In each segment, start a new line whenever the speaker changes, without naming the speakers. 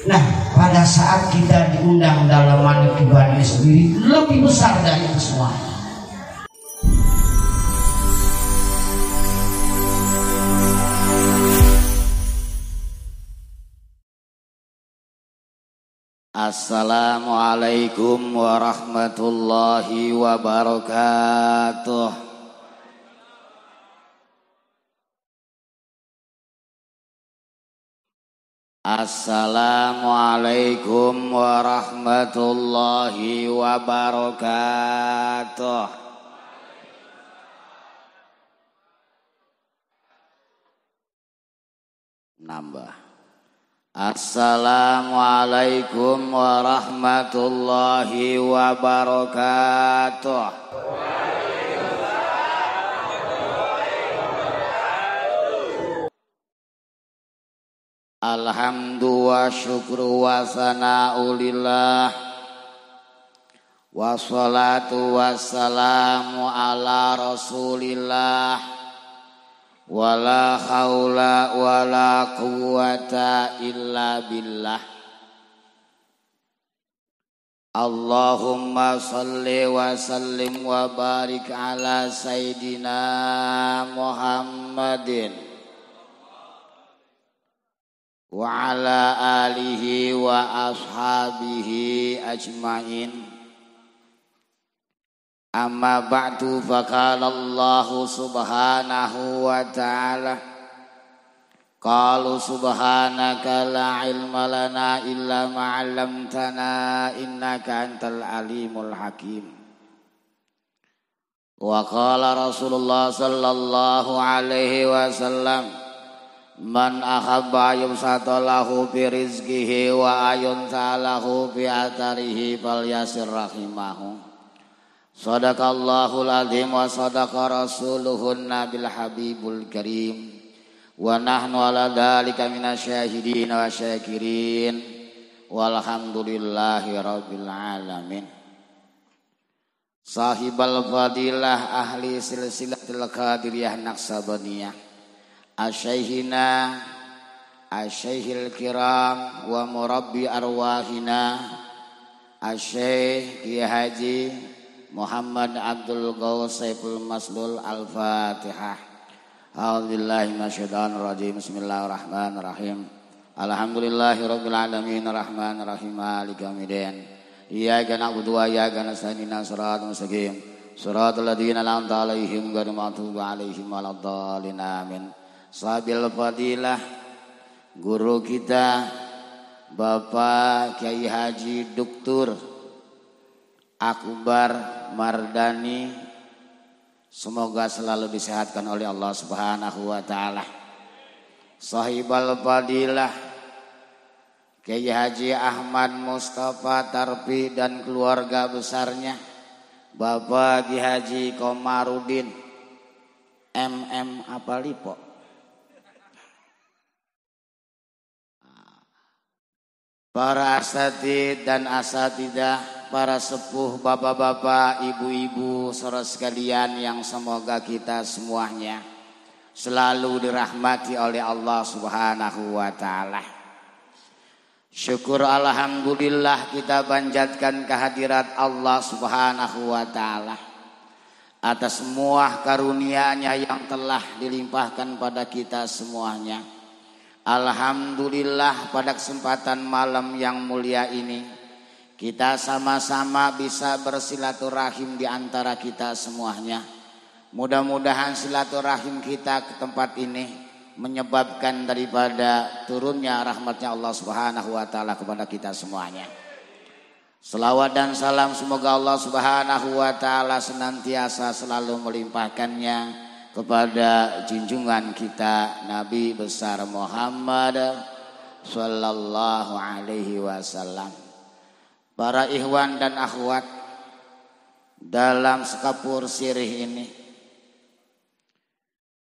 Nah, pada saat kita diundang dalam manik ini sendiri lebih besar dari itu semua. Assalamualaikum warahmatullahi wabarakatuh. Assalamualaikum warahmatullahi wabarakatuh. Nambah. Assalamualaikum warahmatullahi wabarakatuh. Alhamdulillah wa syukru wa sana'ulillah Wassalatu wassalamu ala rasulillah Wala khawla wala quwata illa billah Allahumma salli wa sallim wa barik ala Sayyidina Muhammadin wa ala alihi wa ashabihi ajmain amma ba'du faqala Allah subhanahu wa ta'ala qalu subhanaka la ilma lana illa ma 'allamtana innaka antal alimul hakim wa qala Rasulullah sallallahu alaihi wasallam Man ahabba ayun satalahu bi rizkihi wa ayun salahu bi atarihi fal yasir rahimahu. Sadaqallahul azim wa sadaqa rasuluhun nabil habibul karim. Wa nahnu ala dhalika minasyahidin wa syakirin. Walhamdulillahi rabbil alamin. Sahibal fadilah ahli silsilatil qadiriyah naqsabaniyah asyaihina asyaihil kiram wa murabbi arwahina asyaih kiai haji Muhammad Abdul Ghawsaiful Maslul Al-Fatihah A'udzubillahi Bismillahirrahmanirrahim. Alhamdulillahi rabbil alamin arrahmanirrahim maliki yaumiddin. Iyyaka na'budu wa iyyaka nasta'in shiratal mustaqim. Shiratal ladzina an'amta 'alaihim ghairil maghdubi 'alaihim Amin. Sabil fadilah guru kita Bapak Kiai Haji Duktur Akbar Mardani semoga selalu disehatkan oleh Allah Subhanahu wa taala. Sahibal fadilah Kiai Haji Ahmad Mustafa Tarpi dan keluarga besarnya Bapak Kiai Haji Komarudin MM Apalipo para asatid dan asatidah, para sepuh, bapak-bapak, ibu-ibu, saudara sekalian yang semoga kita semuanya selalu dirahmati oleh Allah Subhanahu wa taala. Syukur alhamdulillah kita panjatkan kehadirat Allah Subhanahu wa taala atas semua karunia-Nya yang telah dilimpahkan pada kita semuanya Alhamdulillah pada kesempatan malam yang mulia ini kita sama-sama bisa bersilaturahim di antara kita semuanya. Mudah-mudahan silaturahim kita ke tempat ini menyebabkan daripada turunnya rahmatnya Allah Subhanahu wa taala kepada kita semuanya. Selawat dan salam semoga Allah Subhanahu wa taala senantiasa selalu melimpahkannya kepada junjungan kita Nabi besar Muhammad sallallahu alaihi wasallam. Para ikhwan dan akhwat dalam sekapur sirih ini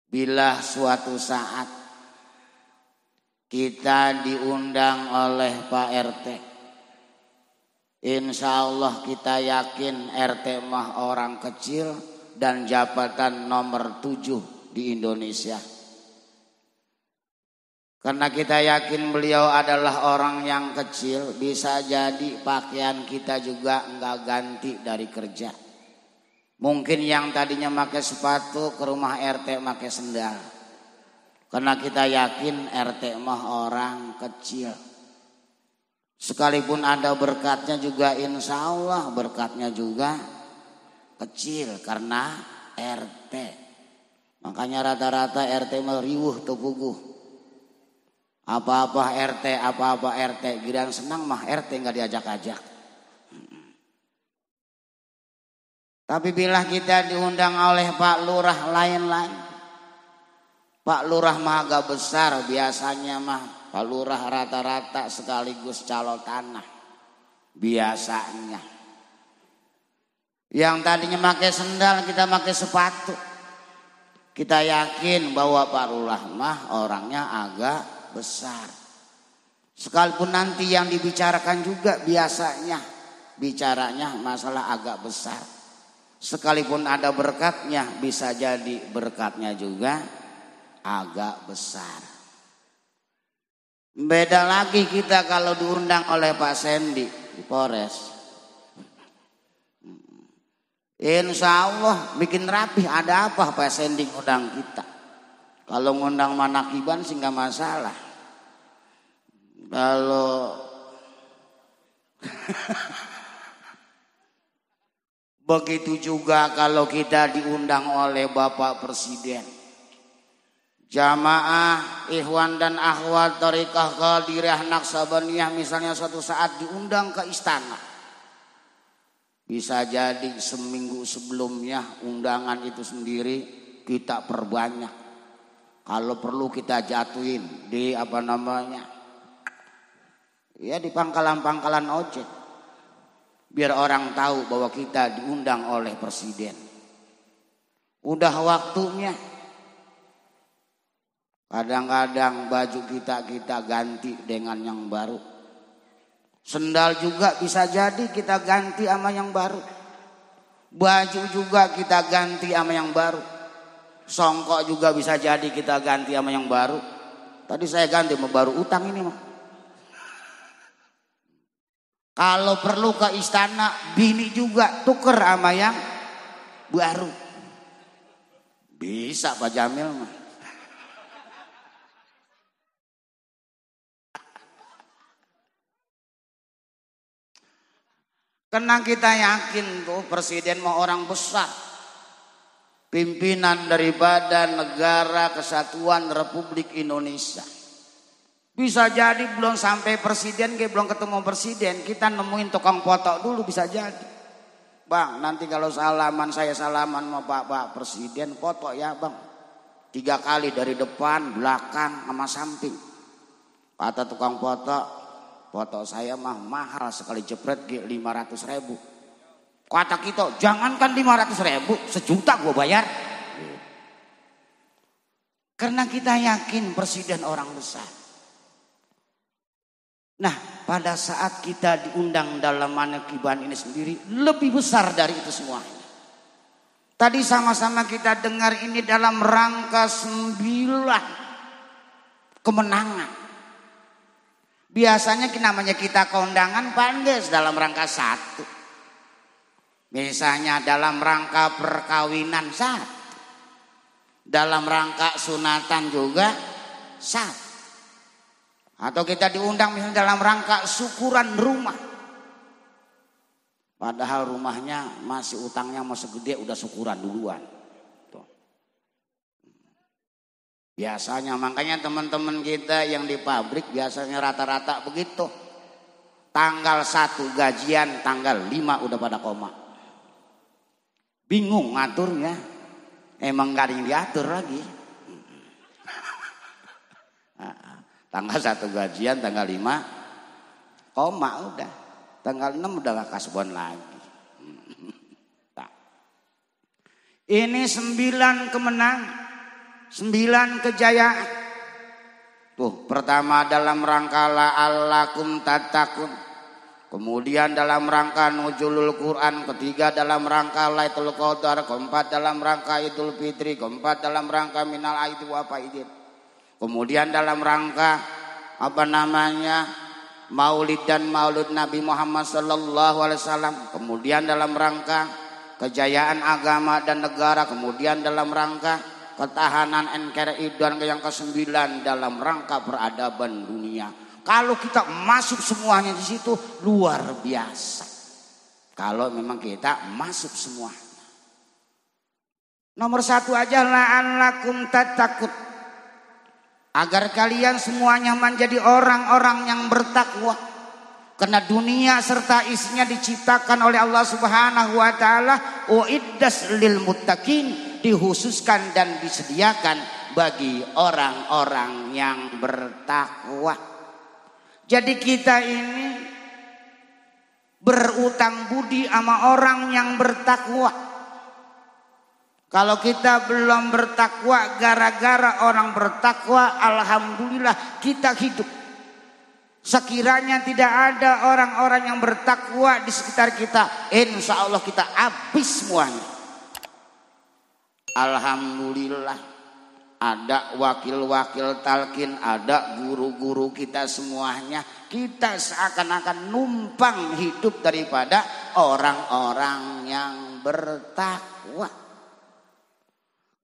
bila suatu saat kita diundang oleh Pak RT Insya Allah kita yakin RT mah orang kecil dan jabatan nomor tujuh di Indonesia. Karena kita yakin beliau adalah orang yang kecil, bisa jadi pakaian kita juga enggak ganti dari kerja. Mungkin yang tadinya pakai sepatu ke rumah RT pakai sendal. Karena kita yakin RT mah orang kecil. Sekalipun ada berkatnya juga insya Allah berkatnya juga kecil karena RT. Makanya rata-rata RT meriuh tuh puguh. Apa-apa RT, apa-apa RT. Girang senang mah RT nggak diajak-ajak. Tapi bila kita diundang oleh Pak Lurah lain-lain. Pak Lurah mah agak besar biasanya mah. Pak Lurah rata-rata sekaligus calon tanah. Biasanya. Yang tadinya pakai sendal kita pakai sepatu. Kita yakin bahwa Pak Lurah orangnya agak besar. Sekalipun nanti yang dibicarakan juga biasanya bicaranya masalah agak besar. Sekalipun ada berkatnya bisa jadi berkatnya juga agak besar. Beda lagi kita kalau diundang oleh Pak Sendi di Polres. Insya Allah bikin rapih ada apa Pak Sending undang kita. Kalau ngundang manakiban sih nggak masalah. Kalau begitu juga kalau kita diundang oleh Bapak Presiden. Jamaah, ikhwan dan akhwat Torikah Qadiriyah Naksabaniyah misalnya suatu saat diundang ke istana bisa jadi seminggu sebelumnya undangan itu sendiri kita perbanyak. Kalau perlu kita jatuhin di apa namanya? Ya di pangkalan-pangkalan ojek. Biar orang tahu bahwa kita diundang oleh presiden. Udah waktunya. Kadang-kadang baju kita kita ganti dengan yang baru. Sendal juga bisa jadi kita ganti sama yang baru. Baju juga kita ganti sama yang baru. Songkok juga bisa jadi kita ganti sama yang baru. Tadi saya ganti sama baru utang ini mah. Kalau perlu ke istana, bini juga tuker sama yang baru. Bisa Pak Jamil mah. Karena kita yakin tuh presiden mau orang besar. Pimpinan dari badan negara kesatuan Republik Indonesia. Bisa jadi belum sampai presiden, kayak belum ketemu presiden. Kita nemuin tukang potok dulu bisa jadi. Bang, nanti kalau salaman saya salaman sama Pak, Pak Presiden potok ya Bang. Tiga kali dari depan, belakang, sama samping. Kata tukang potok. Foto saya mah mahal sekali jepret ke 500 ribu. Kata kita, jangankan 500 ribu, sejuta gue bayar. Karena kita yakin presiden orang besar. Nah, pada saat kita diundang dalam manekiban ini sendiri, lebih besar dari itu semuanya. Tadi sama-sama kita dengar ini dalam rangka sembilan kemenangan. Biasanya namanya kita kondangan pandes dalam rangka satu. misalnya dalam rangka perkawinan satu. Dalam rangka sunatan juga satu. Atau kita diundang misalnya dalam rangka syukuran rumah. Padahal rumahnya masih utangnya masih gede udah syukuran duluan. Biasanya makanya teman-teman kita yang di pabrik biasanya rata-rata begitu. Tanggal satu gajian, tanggal lima udah pada koma. Bingung ngaturnya. Emang gak ada yang diatur lagi. tanggal satu gajian, tanggal lima koma udah. Tanggal enam udah gak kasbon lagi. Ini sembilan kemenangan. Sembilan kejayaan. Tuh, pertama dalam rangka la alakum tatakun. Kemudian dalam rangka nuzulul Quran, ketiga dalam rangka Lailatul Qadar, keempat dalam rangka Idul Fitri, keempat dalam rangka Minal Aidil apa itu Kemudian dalam rangka apa namanya Maulid dan Maulud Nabi Muhammad Sallallahu Alaihi Wasallam. Kemudian dalam rangka kejayaan agama dan negara. Kemudian dalam rangka ketahanan NKRI dan yang kesembilan dalam rangka peradaban dunia. Kalau kita masuk semuanya di situ luar biasa. Kalau memang kita masuk semua. Nomor satu aja la'allakum tatakut. Agar kalian semuanya menjadi orang-orang yang bertakwa. Karena dunia serta isinya diciptakan oleh Allah Subhanahu wa taala uiddas lil muttaqin Dihususkan dan disediakan bagi orang-orang yang bertakwa. Jadi kita ini berutang budi sama orang yang bertakwa. Kalau kita belum bertakwa gara-gara orang bertakwa, alhamdulillah kita hidup. Sekiranya tidak ada orang-orang yang bertakwa di sekitar kita, insya Allah kita habis semuanya. Alhamdulillah ada wakil-wakil talkin, ada guru-guru kita semuanya. Kita seakan-akan numpang hidup daripada orang-orang yang bertakwa.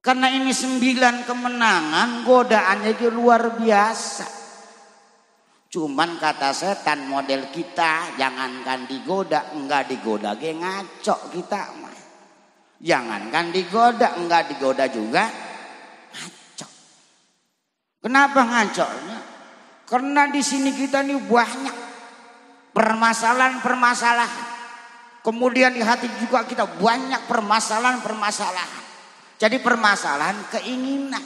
Karena ini sembilan kemenangan, godaannya itu luar biasa. Cuman kata setan model kita jangankan digoda, enggak digoda ge ngaco kita mah. Jangan, Jangankan digoda, enggak digoda juga ngaco. Kenapa ngaco? Karena di sini kita ini banyak permasalahan-permasalahan. Kemudian di hati juga kita banyak permasalahan-permasalahan. Jadi permasalahan keinginan.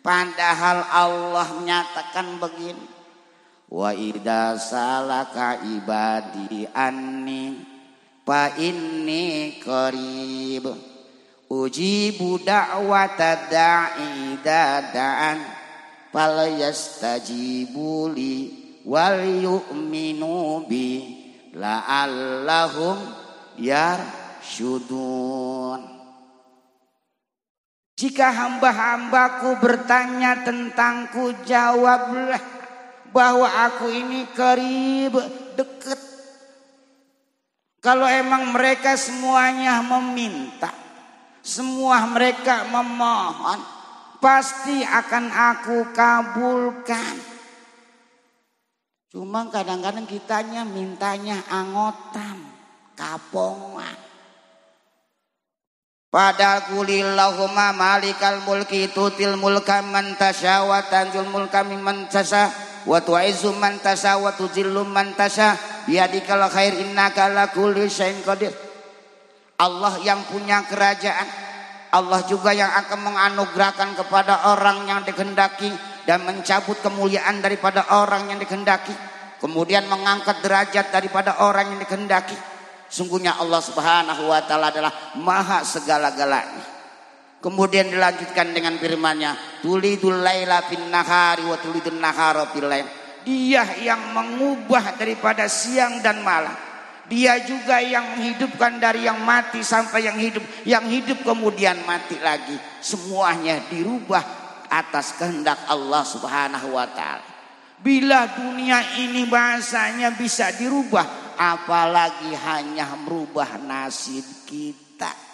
Padahal Allah menyatakan begini. Wa idza salaka ibadi anni fa inni qarib ujibu da'wata da'i da'an fal yastajibu li wal yu'minu bi la'allahum syudun. jika hamba-hambaku bertanya tentangku jawablah bahwa aku ini karib dekat. Kalau emang mereka semuanya meminta, semua mereka memohon, pasti akan aku kabulkan. Cuma kadang-kadang kitanya mintanya angotan, kapongan. Padahal kulillahumma malikal mulki tutil mulka man tasya wa tanzul mulka mimman tasya wa tu'izzu man tasya wa man tasya Ya kalau khair innaka la kulli qadir. Allah yang punya kerajaan, Allah juga yang akan menganugerahkan kepada orang yang dikehendaki dan mencabut kemuliaan daripada orang yang dikehendaki, kemudian mengangkat derajat daripada orang yang dikehendaki. Sungguhnya Allah Subhanahu wa taala adalah maha segala-galanya. Kemudian dilanjutkan dengan firman-Nya, "Tulidul laila fin nahari wa tulidun nahara fil lail." Dia yang mengubah daripada siang dan malam. Dia juga yang menghidupkan dari yang mati sampai yang hidup. Yang hidup kemudian mati lagi. Semuanya dirubah atas kehendak Allah subhanahu wa ta'ala. Bila dunia ini bahasanya bisa dirubah. Apalagi hanya merubah nasib kita.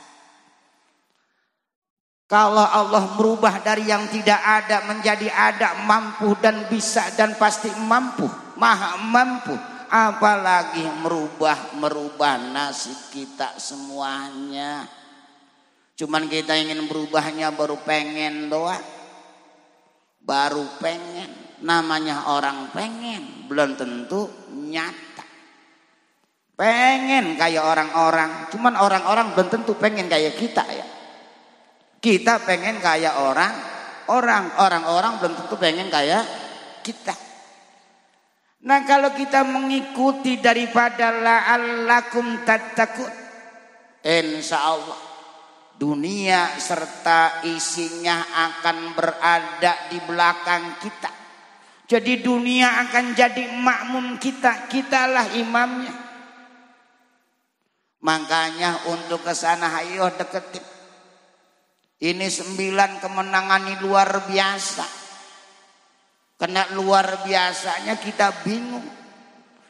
Kalau Allah merubah dari yang tidak ada menjadi ada, mampu dan bisa dan pasti mampu, maha mampu. Apalagi merubah merubah nasib kita semuanya. Cuman kita ingin berubahnya baru pengen doa, Baru pengen. Namanya orang pengen. Belum tentu nyata. Pengen kayak orang-orang. Cuman orang-orang belum tentu pengen kayak kita ya. Kita pengen kaya orang, orang orang-orang belum tentu pengen kaya kita. Nah kalau kita mengikuti daripada la'allakum tatakut. Insya Allah dunia serta isinya akan berada di belakang kita. Jadi dunia akan jadi makmum kita, kitalah imamnya. Makanya untuk kesana, hayo ayo deketin ini sembilan kemenangan ini luar biasa. Kena luar biasanya kita bingung.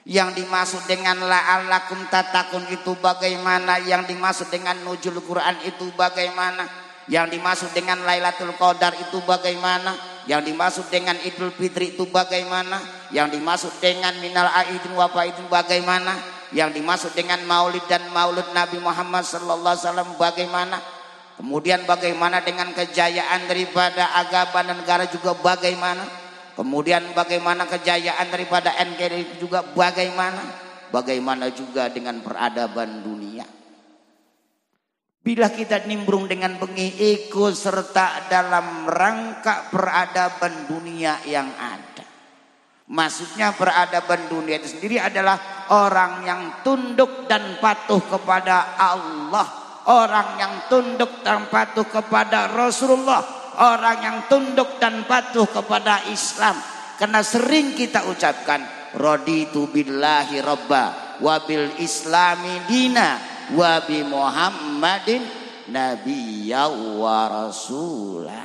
Yang dimaksud dengan la la'alakum tatakun itu bagaimana. Yang dimaksud dengan nujul Quran itu bagaimana. Yang dimaksud dengan Lailatul Qadar itu bagaimana. Yang dimaksud dengan Idul Fitri itu bagaimana. Yang dimaksud dengan Minal Aidin Wafa itu bagaimana. Yang dimaksud dengan Maulid dan maulid Nabi Muhammad Sallallahu Alaihi Wasallam bagaimana Kemudian bagaimana dengan kejayaan daripada agama dan negara juga bagaimana? Kemudian bagaimana kejayaan daripada NKRI juga bagaimana? Bagaimana juga dengan peradaban dunia? Bila kita nimbrung dengan bengi ikut serta dalam rangka peradaban dunia yang ada. Maksudnya peradaban dunia itu sendiri adalah orang yang tunduk dan patuh kepada Allah orang yang tunduk dan patuh kepada Rasulullah, orang yang tunduk dan patuh kepada Islam. Karena sering kita ucapkan raditu billahi robba wabil islami dina wabi Muhammadin nabiyya wa rasulah.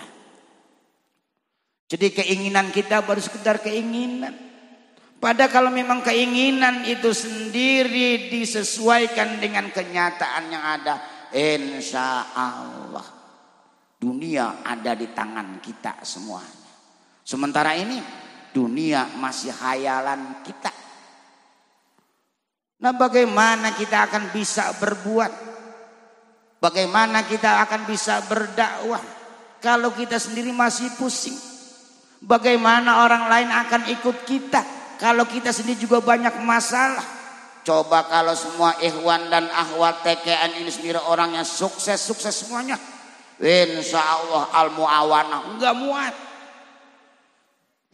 Jadi keinginan kita baru sekedar keinginan. Pada kalau memang keinginan itu sendiri disesuaikan dengan kenyataan yang ada, Insya Allah dunia ada di tangan kita semuanya. Sementara ini dunia masih hayalan kita. Nah bagaimana kita akan bisa berbuat? Bagaimana kita akan bisa berdakwah? Kalau kita sendiri masih pusing. Bagaimana orang lain akan ikut kita? Kalau kita sendiri juga banyak masalah. Coba kalau semua ikhwan dan ahwat TKN ini sendiri orang yang sukses-sukses semuanya. Insya Allah al muawana Enggak muat.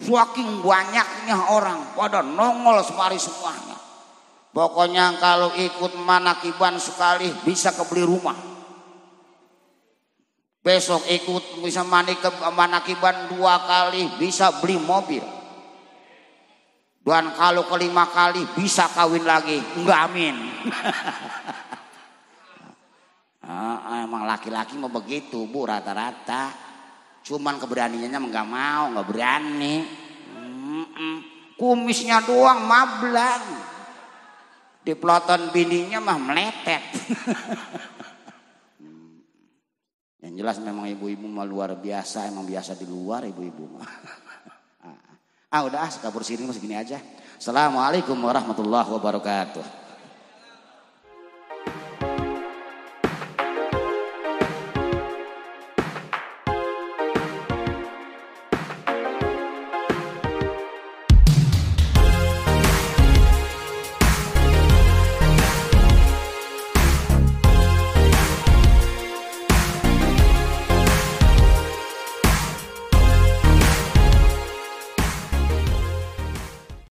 Suaking banyaknya orang. Pada nongol semari semuanya. Pokoknya kalau ikut manakiban sekali bisa kebeli rumah. Besok ikut bisa manakiban dua kali bisa beli mobil. Dan kalau kelima kali bisa kawin lagi. Enggak amin. nah, emang laki-laki mau begitu bu rata-rata. Cuman keberaniannya enggak mau, enggak berani. Mm -mm. Kumisnya doang mablang. Di peloton bininya mah meletet. Yang jelas memang ibu-ibu mah luar biasa, emang biasa di luar ibu-ibu mah. -ibu. Ah udah ah kabur sini masih gini aja. Assalamualaikum warahmatullahi wabarakatuh.